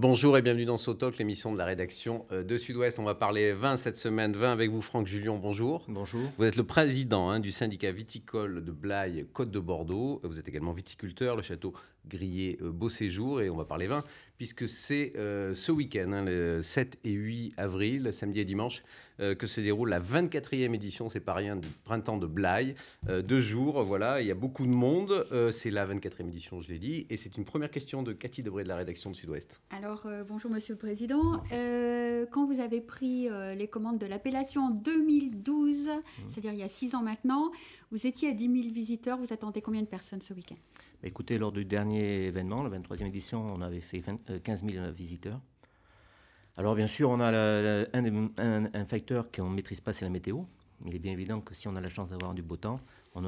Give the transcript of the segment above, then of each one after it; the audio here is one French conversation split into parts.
Bonjour et bienvenue dans Sotoc, l'émission de la rédaction euh, de Sud-Ouest. On va parler 20 cette semaine, 20 avec vous Franck julien bonjour. Bonjour. Vous êtes le président hein, du syndicat viticole de Blaye, Côte de Bordeaux. Vous êtes également viticulteur, le château griller euh, beau séjour et on va parler vin, puisque c'est euh, ce week-end, hein, le 7 et 8 avril, samedi et dimanche, euh, que se déroule la 24e édition, c'est pas rien, du printemps de Blaye. deux jours, voilà, il y a beaucoup de monde. c'est la 24e édition, je l'ai dit. Et c'est une première question de Cathy Debré de la rédaction de Sud-Ouest. Alors, bonjour Monsieur le Président. quand vous avez pris les commandes de l'appellation en 2012, mmh. c'est-à-dire il y a six ans maintenant, vous étiez à 10 000 visiteurs. Vous attendez combien de personnes ce week-end Écoutez, lors du dernier événement, la 23e édition, on avait fait 15 000 euh, visiteurs. Alors bien sûr, on a un, facteur qu'on ne maîtrise pas, c'est la météo. Il est bien évident que si on a la chance d'avoir du beau temps, on,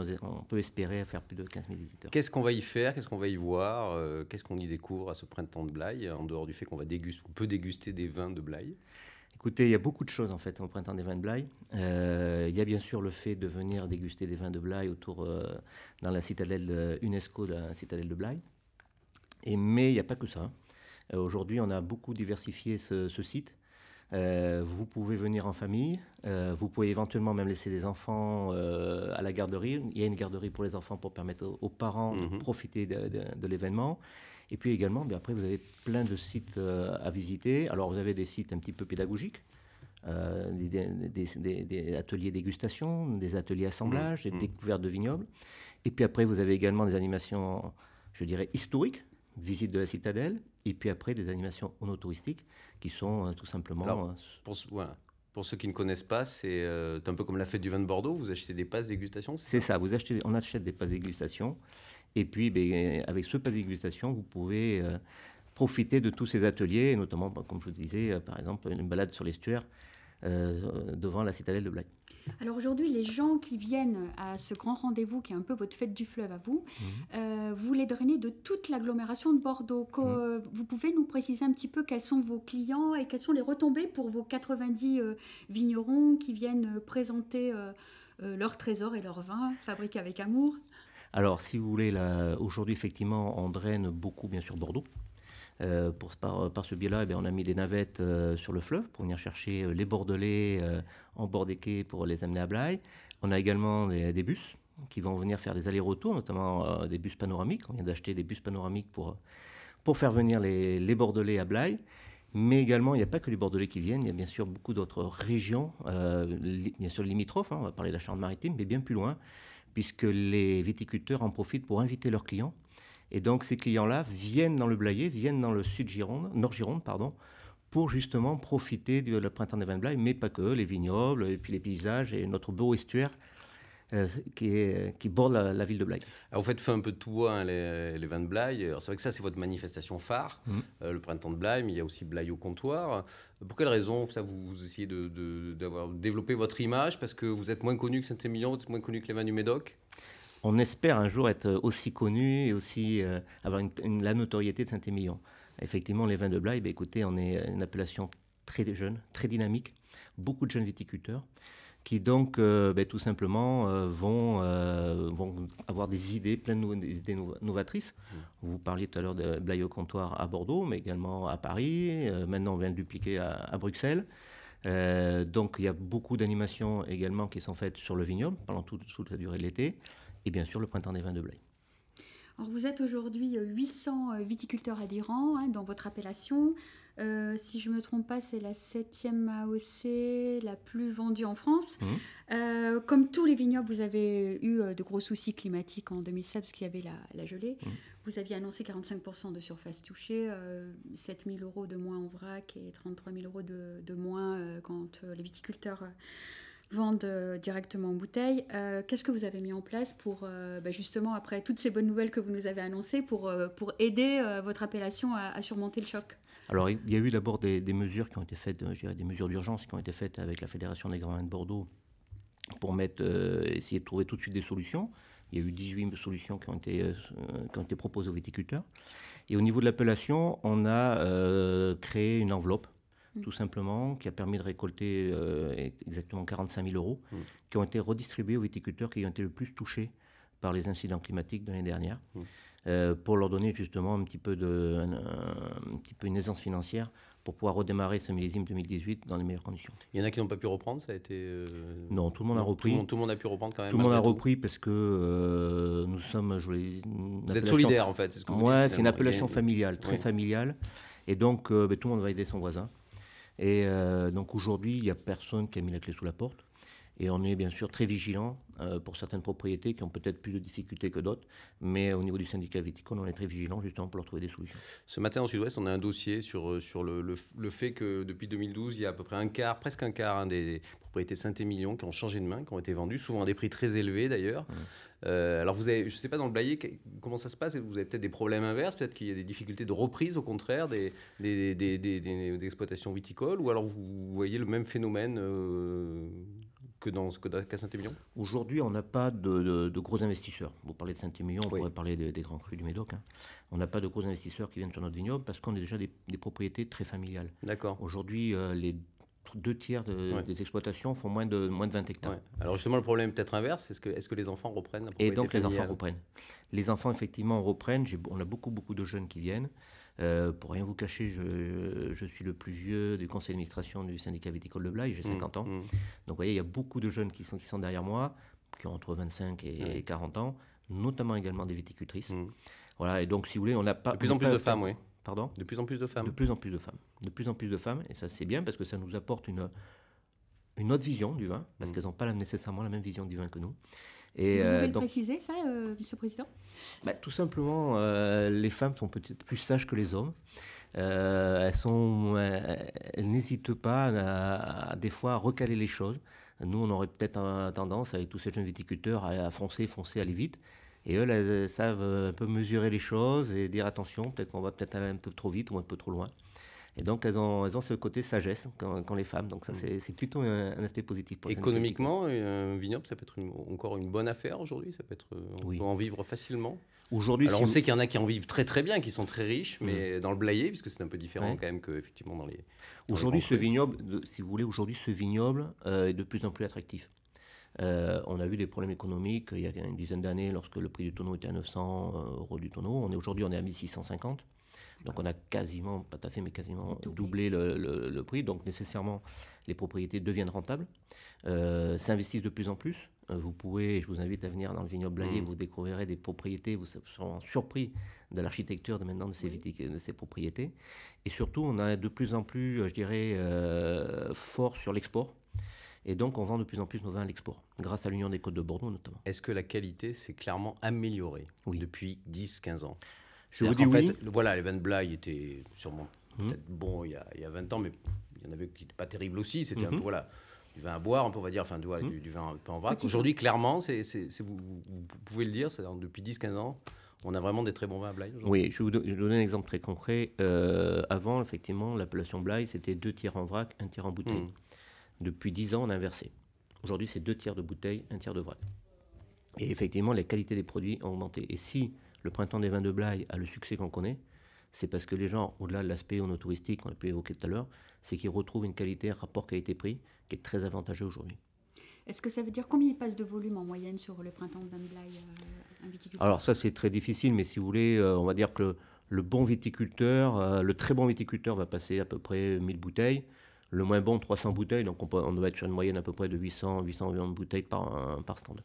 peut espérer faire plus de 15 000 visiteurs. Qu'est-ce qu'on va y faire Qu'est-ce qu'on va y voir euh, Qu'est-ce qu'on y découvre à ce printemps de Blaye En dehors du fait qu'on va déguster, peut déguster des vins de Blaye Écoutez, il y a beaucoup de choses en fait au printemps des vins de Blaye. Euh, il y a bien sûr le fait de venir déguster des vins de Blaye autour euh, dans la citadelle euh, UNESCO, la citadelle de Blaye. Et, mais il n'y a pas que ça. Hein. Aujourd'hui, on a beaucoup diversifié ce, site. vous pouvez venir en famille, vous pouvez éventuellement même laisser les enfants à la garderie. Il y a une garderie pour les enfants pour permettre aux, parents de mhm. profiter de l'événement. Et puis également, ben, après, vous avez plein de sites euh, à visiter. Alors, vous avez des sites un petit peu pédagogiques. Euh, des, ateliers dégustation, des ateliers assemblage, mmh, des mmh. découvertes de vignobles. Et puis après, vous avez également des animations, je dirais, historiques, visite de la citadelle, et puis après, des animations onotouristiques qui sont euh, tout simplement... pour, voilà. pour, ceux qui ne connaissent pas, c'est un peu comme la fête du vin de Bordeaux, vous achetez des passes dégustation C'est ça, vous achetez, on achète des passes dégustation. Et puis, ben, avec ce pas dégustation, vous pouvez euh, profiter de tous ces ateliers, notamment, ben, comme je vous disais, euh, par exemple, une balade sur l'estuaire euh, devant la citadelle de Blaye. Alors aujourd'hui, les gens qui viennent à ce grand rendez-vous, qui est un peu votre fête du fleuve à vous, mhm. vous les drainez de toute l'agglomération de Bordeaux. Mhm. Vous pouvez nous préciser un petit peu quels sont vos clients et quelles sont les retombées pour vos 90 vignerons qui viennent présenter euh, leurs trésors et leurs vins fabriqués avec amour alors, si vous voulez, aujourd'hui, effectivement, on draine beaucoup, bien sûr, Bordeaux. Euh, par, ce biais-là, eh on a mis des navettes euh, sur le fleuve pour venir chercher euh, les Bordelais en bord des quais pour les amener à Blaye. On a également des, bus qui vont venir faire des allers-retours, notamment des bus panoramiques. On vient d'acheter des bus panoramiques pour, faire venir les, Bordelais à Blaye. Mais également, il n'y a pas que les Bordelais qui viennent, il y a bien sûr beaucoup d'autres régions, bien sûr limitrophes, hein, on va parler de la Charente-Maritime, mais bien plus loin, puisque les viticulteurs en profitent pour inviter leurs clients. Et donc ces clients-là viennent dans le Blayais, viennent dans le sud Gironde, nord Gironde, pardon, pour justement profiter du printemps des vins de Blaye, mais pas que, les vignobles, et puis les paysages et notre beau estuaire euh, qui, borde la, ville de Blaye. Ah, vous faites un peu de tout hein, les, vins de Blaye. C'est vrai que ça, c'est votre manifestation phare, mm. euh, le printemps de Blaye, mais il y a aussi Blaye au comptoir. Pour quelle raison ça, vous, essayez d'avoir de, développer développé votre image Parce que vous êtes moins connu que Saint-Émilion, vous êtes moins connu que les vins du Médoc On espère un jour être aussi connu et aussi euh, avoir la notoriété de Saint-Émilion. Effectivement, les vins de Blaye, ben, écoutez, on est une appellation très jeune, très dynamique, beaucoup de jeunes viticulteurs qui donc euh, ben, tout simplement euh, vont, euh, vont avoir des idées, plein d'idées novatrices. Mm. Vous parliez tout à l'heure de Blaye au comptoir à Bordeaux, mais également à Paris. maintenant, on vient de dupliquer à, Bruxelles. donc, il y a beaucoup d'animations également qui sont faites sur le vignoble pendant toute la durée de l'été, et bien sûr le printemps des vins de Blaye vous êtes aujourd'hui 800 euh, euh, viticulteurs adhérents hein, dans votre appellation. Euh, si je ne me trompe pas, c'est la septième AOC la plus vendue en France. Mmh. comme tous les vignobles, vous avez eu de gros soucis climatiques en 2007 parce qu'il y avait la, gelée. Mmh. Vous aviez annoncé 45% de surface touchée, 7 000 euros de moins en vrac et 33 000 euros de moins quand les viticulteurs vendent euh, directement en bouteille. Euh, qu'est-ce que vous avez mis en place pour, euh, bah, justement, après toutes ces bonnes nouvelles que vous nous avez annoncées, pour, pour aider votre appellation à, surmonter le choc alors, il y a eu d'abord des, mesures qui ont été faites, des mesures d'urgence qui ont été faites avec la Fédération des Grands Vins de Bordeaux pour mettre, essayer de trouver tout de suite des solutions. Il y a eu 18 solutions qui ont été, été proposées aux viticulteurs. Et au niveau de l'appellation, on a créé une enveloppe tout simplement, qui a permis de récolter euh, exactement 45 000 euros, mmh. qui ont été redistribués aux viticulteurs qui ont été le plus touchés par les incidents climatiques de l'année dernière, mmh. euh, pour leur donner justement un petit peu, de, un, petit peu une aisance financière pour pouvoir redémarrer ce millésime 2018 dans les meilleures conditions. Il y en a qui n'ont pas pu reprendre, ça a été... Euh, non, tout le monde a repris. Tout le monde, a pu reprendre quand même. Tout le monde a repris parce que nous sommes... Je voulais, vous êtes solidaires en fait, c'est ce que vous ouais, c'est une appellation familiale, très familiale. Et donc, ben, tout le monde va aider son voisin. Et euh, donc aujourd'hui, il n'y a personne qui a mis la clé sous la porte. Et on est bien sûr très vigilant euh, pour certaines propriétés qui ont peut-être plus de difficultés que d'autres, mais au niveau du syndicat viticole, on est très vigilant justement pour leur trouver des solutions. Ce matin en Sud-Ouest, on a un dossier sur, euh, sur le, le, fait que depuis 2012, il y a à peu près un quart, presque un quart hein, des propriétés Saint-Émilion qui ont changé de main, qui ont été vendues, souvent à des prix très élevés d'ailleurs. Mmh. Euh, alors vous avez, je ne sais pas dans le Blayé, comment ça se passe, vous avez peut-être des problèmes inverses, peut-être qu'il y a des difficultés de reprise au contraire des, des, des, des exploitations viticoles, ou alors vous voyez le même phénomène que dans qu'à Saint-Émilion Aujourd'hui, on n'a pas de, gros investisseurs. Vous parlez de Saint-Émilion, on pourrait parler des, grands crus du Médoc. Hein. On n'a pas de gros investisseurs qui viennent sur notre vignoble parce qu'on est déjà des, propriétés très familiales. D'accord. Aujourd'hui, euh, les deux tiers des exploitations font moins de, moins de 20 hectares. Alors justement, le problème est peut-être inverse, est-ce que, est que les enfants reprennent la Et donc les enfants reprennent. Les enfants, effectivement, reprennent. On a beaucoup, beaucoup de jeunes qui viennent. Euh, pour rien vous cacher, je, suis le plus vieux du conseil d'administration du syndicat viticole de Blaye, j'ai 50 mmh, ans. Mmh. Donc vous voyez, il y a beaucoup de jeunes qui sont, qui sont derrière moi, qui ont entre 25 et, 40 ans, notamment également des viticultrices. Mmh. Voilà, et donc si vous voulez, on n'a pas... De plus en plus de femmes, oui. Pardon De plus en plus de femmes. De plus en plus de femmes. De plus en plus de femmes, et ça c'est bien parce que ça nous apporte une, autre vision du vin, parce qu'elles n'ont pas nécessairement la même vision du vin que nous. Vous pouvez euh, préciser, ça, euh, Monsieur le Président bah, Tout simplement, euh, les femmes sont peut-être plus sages que les hommes. elles, n'hésitent pas à, des fois à recaler les choses. Nous, on aurait peut-être tendance, avec tous ces jeunes viticulteurs, à foncer, foncer, aller vite. Et eux, elles, savent un peu mesurer les choses et dire attention, peut-être qu'on va peut-être aller un peu trop vite ou un peu trop loin. Et donc, elles ont, elles ont ce côté sagesse quand, les femmes. Donc, ça, mm. c'est plutôt un, aspect positif pour Économiquement, un euh, vignoble, ça peut être encore une bonne affaire aujourd'hui. Ça peut être, euh, on peut en vivre facilement. Aujourd'hui, Alors, on sait qu'il y en a qui en vivent très très bien, qui sont très riches, mm. mais dans le blayé, puisque c'est un peu différent quand même qu'effectivement dans les. Aujourd'hui, ce vignoble, si vous voulez, aujourd'hui, ce vignoble euh, est de plus en plus attractif. on a vu des problèmes économiques il y a une dizaine d'années lorsque le prix du tonneau était à 900 euros du tonneau. On est aujourd'hui on est à 1650. Donc on a quasiment, pas tout à fait, mais quasiment doublé, le, prix. Donc nécessairement, les propriétés deviennent rentables, euh, s'investissent de plus en plus. Euh, vous pouvez, je vous invite à venir dans le vignoble mmh. vous découvrirez des propriétés, vous serez surpris de l'architecture de maintenant de ces, ces propriétés. Et surtout, on a de plus en plus, euh, je dirais, fort sur l'export. Et donc, on vend de plus en plus nos vins à l'export, grâce à l'Union des Côtes de Bordeaux notamment. Est-ce que la qualité s'est clairement améliorée depuis 10-15 ans je vous dis oui. Fait, le, voilà, Evan Bly était sûrement bon il y, a, 20 ans, mais il y en avait qui n'étaient pas terribles aussi. C'était un mhm. peu, voilà, du vin à boire, on dire, enfin, mhm. du, du, vin un en vrac. Aujourd'hui, clairement, c'est, vous, pouvez le dire, depuis 10-15 ans, on a vraiment des très bons vins à Bly. Oui, je vais vous donner un exemple très concret. Euh, avant, effectivement, l'appellation Bly, c'était deux tiers en vrac, un tiers en bouteille. Mhm. Depuis 10 ans, on a inversé. Aujourd'hui, c'est deux tiers de bouteille, un tiers de vrac. Et effectivement, la qualité des produits a augmenté. Et si le printemps des vins de Blaye a le succès qu'on connaît, c'est parce que les gens, au-delà de l'aspect onotouristique qu'on a pu évoquer tout à l'heure, c'est qu'ils retrouvent une qualité, un rapport qualité-prix qui est très avantageux aujourd'hui. Est-ce que ça veut dire combien il passe de volume en moyenne sur le printemps de vins de Blaye euh, Alors ça c'est très difficile, mais si vous voulez, euh, on va dire que le, bon viticulteur, euh, le très bon viticulteur va passer à peu près 1000 bouteilles, le moins bon 300 bouteilles, donc on, doit être sur une moyenne à peu près de 800-800 bouteilles par, par stand.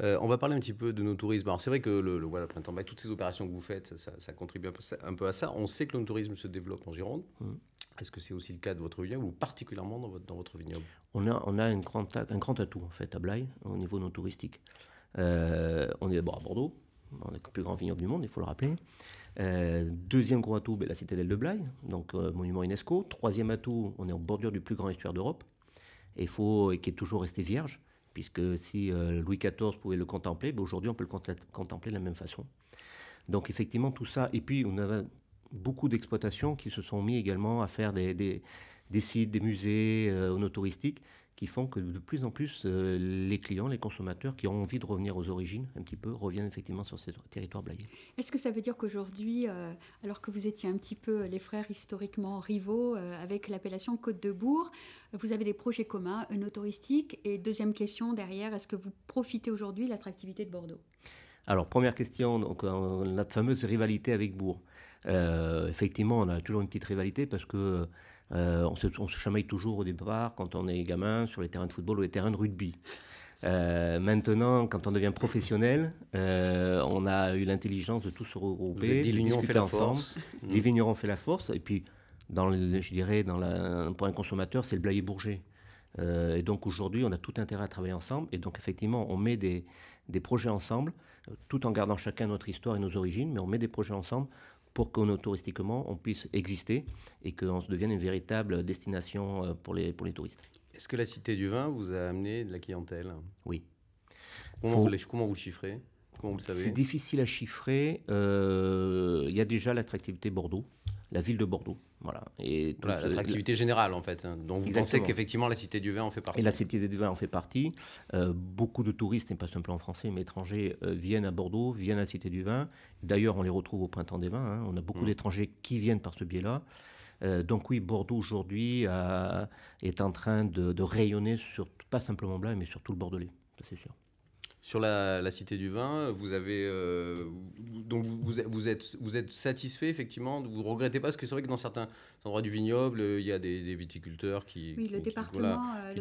Euh, on va parler un petit peu de nos tourismes. Alors c'est vrai que le, voilà, printemps bah, toutes ces opérations que vous faites, ça, contribue un peu, à ça. On sait que le tourisme se développe en Gironde. Mm. Est-ce que c'est aussi le cas de votre vignoble ou particulièrement dans votre, vignoble On a, un, grand, atout en fait à Blaye au niveau non touristique. Euh, on est d'abord à Bordeaux, on est le plus grand vignoble du monde, il faut le rappeler. Euh, deuxième gros atout, ben, la citadelle de Blaye, donc monument UNESCO. Troisième atout, on est en bordure du plus grand estuaire d'Europe et, et qui est toujours resté vierge puisque si euh, Louis XIV pouvait le contempler, ben, aujourd'hui on peut le contempler de la même façon. Donc effectivement tout ça, et puis on avait beaucoup d'exploitations qui se sont mis également à faire des, sites, des musées euh, touristiques, qui font que de plus en plus euh, les clients, les consommateurs qui ont envie de revenir aux origines un petit peu reviennent effectivement sur ces territoires blayés. Est-ce que ça veut dire qu'aujourd'hui, euh, alors que vous étiez un petit peu euh, les frères historiquement rivaux avec l'appellation Côte de Bourg, vous avez des projets communs, un autoristique et deuxième question derrière, est-ce que vous profitez aujourd'hui de l'attractivité de Bordeaux alors, première question, donc, la fameuse rivalité avec Bourg. effectivement, on a toujours une petite rivalité parce que euh, on, se, chamaille toujours au départ quand on est gamin sur les terrains de football ou les terrains de rugby. Euh, maintenant, quand on devient professionnel, euh, on a eu l'intelligence de tous se regrouper, de fait la force. Les mmh. vignerons fait la force. Et puis, dans je dirais, dans pour un consommateur, c'est le blayé Bourget. et donc aujourd'hui, on a tout intérêt à travailler ensemble. Et donc effectivement, on met des, des projets ensemble, tout en gardant chacun notre histoire et nos origines, mais on met des projets ensemble pour que touristiquement on puisse exister et qu'on devienne une véritable destination euh, pour les, pour les touristes. Est-ce que la Cité du Vin vous a amené de la clientèle Oui. Comment, vous, les, comment vous chiffrez Comment vous savez C'est difficile à chiffrer. Euh, il y a déjà l'attractivité Bordeaux la ville de Bordeaux. Voilà. Et euh, l'attractivité générale, en fait. Hein. Donc, vous pensez qu'effectivement, la Cité du Vin en fait partie. Et la Cité du Vin en fait partie. Euh, beaucoup de touristes, et pas simplement français, mais étrangers, euh, viennent à Bordeaux, viennent à la Cité du Vin. D'ailleurs, on les retrouve au Printemps des Vins. Hein. On a beaucoup mm. d'étrangers qui viennent par ce biais-là. donc oui, Bordeaux aujourd'hui est en train de, rayonner sur, pas simplement Blanc, mais sur tout le Bordelais, c'est sûr. Sur la, Cité du Vin, vous avez euh, vous, êtes satisfait effectivement, vous regrettez pas parce que c'est vrai que dans certains endroits du vignoble, il y a des, viticulteurs qui,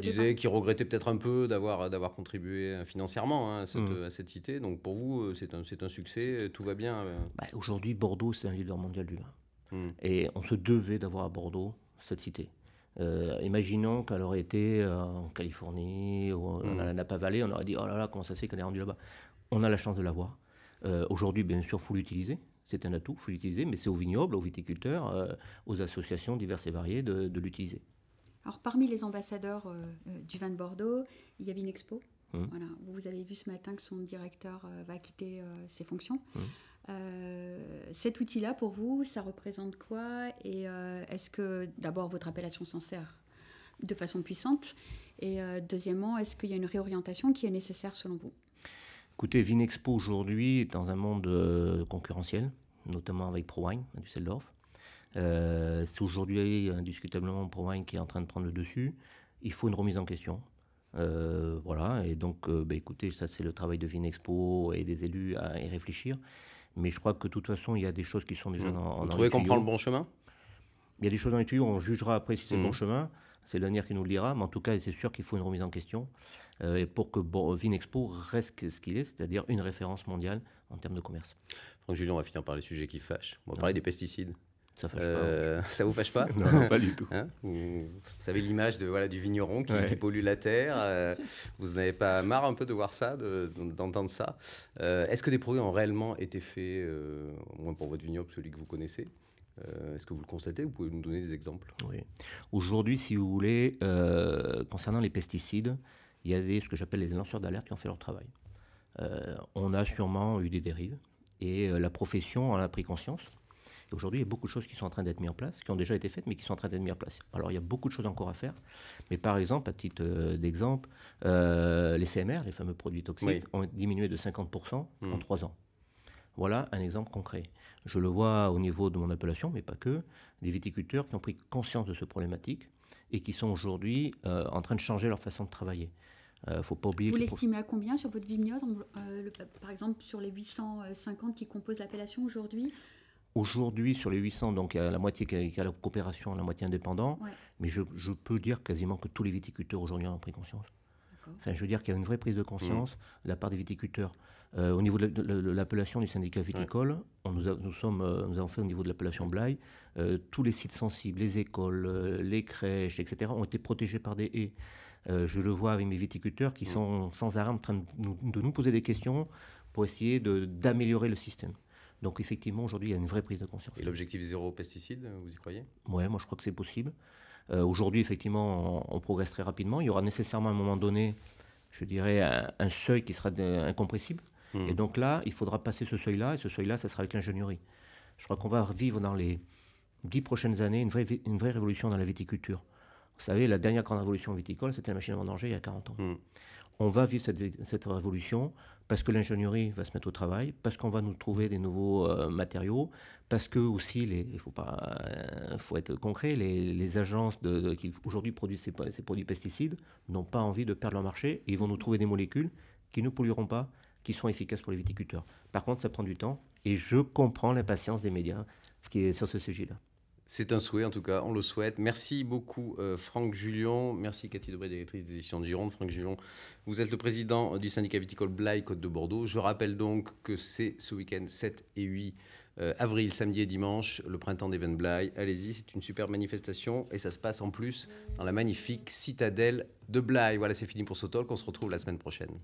disaient qui regrettaient peut-être un peu d'avoir contribué euh, financièrement hein, mmh. à, cette, cité. Donc pour vous, euh, c'est un succès, tout va bien. Bah, aujourd'hui, Bordeaux c'est un leader mondial du vin mmh. et on se devait d'avoir à Bordeaux cette cité. Euh, imaginons qu'elle aurait été euh, en Californie ou en mm. Napa Valley, on aurait dit oh là là, comment ça se fait qu'elle est rendue là-bas On a la chance de l'avoir. Euh, Aujourd'hui, bien sûr, faut l'utiliser. C'est un atout, faut l'utiliser, mais c'est aux vignobles, aux viticulteurs, euh, aux associations diverses et variées de, l'utiliser. Alors, parmi les ambassadeurs du vin de Bordeaux, il y avait une expo. Mm. Voilà. Vous avez vu ce matin que son directeur va quitter ses fonctions. Mm. Euh, cet outil-là, pour vous, ça représente quoi Et euh, est-ce que, d'abord, votre appellation s'en sert de façon puissante Et euh, deuxièmement, est-ce qu'il y a une réorientation qui est nécessaire selon vous Écoutez, Vinexpo aujourd'hui est dans un monde concurrentiel, notamment avec ProWine à Düsseldorf. c'est aujourd'hui indiscutablement ProWine qui est en train de prendre le dessus. Il faut une remise en question. voilà, et donc, bah, écoutez, ça c'est le travail de Vinexpo et des élus à y réfléchir. Mais je crois que de toute façon, il y a des choses qui sont déjà mmh. dans, Vous trouvez qu'on prend le bon chemin Il y a des choses dans les tuyaux, on jugera après si c'est le bon mmh. chemin. C'est l'année qui nous le dira, mais en tout cas, c'est sûr qu'il faut une remise en question euh, et pour que Vinexpo reste ce qu'il est, c'est-à-dire une référence mondiale en termes de commerce. Franck Julien, on va finir par les sujets qui fâchent. On va parler des pesticides. Ça, fâche hein. euh, ça vous fâche pas non, pas du tout. Hein vous, savez l'image de voilà du vigneron qui, pollue la terre. Euh, vous n'avez pas marre un peu de voir ça, d'entendre ça euh, Est-ce que des progrès ont réellement été faits, au moins pour votre vignoble, celui que vous connaissez Est-ce que vous le constatez Vous pouvez nous donner des exemples Oui. Aujourd'hui, si vous voulez, concernant les pesticides, il y a des, ce que j'appelle les lanceurs d'alerte qui ont fait leur travail. on a sûrement eu des dérives et la profession en a pris conscience aujourd'hui, il y a beaucoup de choses qui sont en train d'être mises en place, qui ont déjà été faites, mais qui sont en train d'être mises en place. Alors, il y a beaucoup de choses encore à faire. Mais par exemple, à titre euh, d'exemple, euh, les CMR, les fameux produits toxiques, ont diminué de 50% en hmm. trois ans. Voilà un exemple concret. Je le vois au niveau de mon appellation, mais pas que, des viticulteurs qui ont pris conscience de ce problématique et qui sont aujourd'hui euh, en train de changer leur façon de travailler. ne faut pas oublier Vous l'estimez à combien sur votre vignoble, par exemple sur les 850 qui composent l'appellation aujourd'hui Aujourd'hui, sur les 800, donc il y a la moitié qui a, la coopération, la moitié indépendant. Mais je, peux dire quasiment que tous les viticulteurs aujourd'hui en ont pris conscience. Enfin, je veux dire qu'il y a une vraie prise de conscience mmh. de la part des viticulteurs. Euh, au niveau de, l'appellation du syndicat viticole, on nous, sommes, euh, nous avons fait au niveau de l'appellation Blaye, euh, tous les sites sensibles, les écoles, les crèches, etc., ont été protégés par des haies. je le vois avec mes viticulteurs qui mmh. sont sans arrêt en train de nous poser des questions pour essayer d'améliorer le système. Donc effectivement, aujourd'hui, il y a une vraie prise de conscience. Et l'objectif zéro pesticide, vous y croyez Oui, moi je crois que c'est possible. Euh, aujourd'hui, effectivement, on, progresse très rapidement. Il y aura nécessairement à un moment donné, je dirais, un, seuil qui sera incompressible. Hmm. Et donc là, il faudra passer ce seuil-là, et ce seuil-là, ça sera avec l'ingénierie. Je crois qu'on va vivre dans les dix prochaines années une vraie, une vraie révolution dans la viticulture. Vous savez, la dernière grande révolution viticole, c'était la machine à vendanger il y a 40 ans. Hmm on va vivre cette, révolution parce que l'ingénierie va se mettre au travail, parce qu'on va nous trouver des nouveaux euh, matériaux, parce que aussi, il faut, pas, euh, faut être concret, les, agences de, qui aujourd'hui produisent ces, produits pesticides n'ont pas envie de perdre leur marché, et ils vont nous trouver des molécules qui ne pollueront pas, qui sont efficaces pour les viticulteurs. Par contre, ça prend du temps, et je comprends l'impatience des médias qui sur ce sujet-là. C'est un souhait, en tout cas, on le souhaite. Merci beaucoup, euh, Franck Julion. Merci, Cathy Debré, directrice des éditions de Gironde. Franck Julion, vous êtes le président du syndicat viticole Blaye, Côte de Bordeaux. Je rappelle donc que c'est ce week-end 7 et 8 euh, avril, samedi et dimanche, le printemps des Blaye. Allez-y, c'est une super manifestation et ça se passe en plus dans la magnifique citadelle de Blaye. Voilà, c'est fini pour ce talk. On se retrouve la semaine prochaine.